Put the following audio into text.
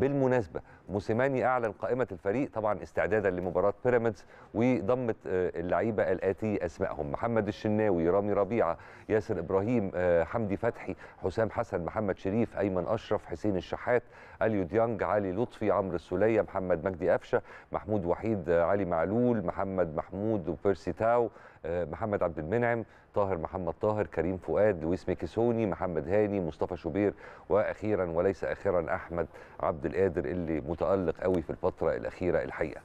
بالمناسبه موسيماني اعلن قائمه الفريق طبعا استعدادا لمباراه بيراميدز وضمت آه، اللعيبه الاتي اسمائهم محمد الشناوي رامي ربيعه ياسر ابراهيم آه، حمدي فتحي حسام حسن محمد شريف ايمن اشرف حسين الشحات اليو ديانج علي لطفي عمرو السوليه محمد مجدي قفشه محمود وحيد آه، علي معلول محمد محمود وبيرسي تاو محمد عبد المنعم طاهر محمد طاهر كريم فؤاد لويس ميكسوني محمد هاني مصطفى شوبير واخيرا وليس اخرا احمد عبد القادر اللي متألق قوي في الفترة الأخيرة الحقيقة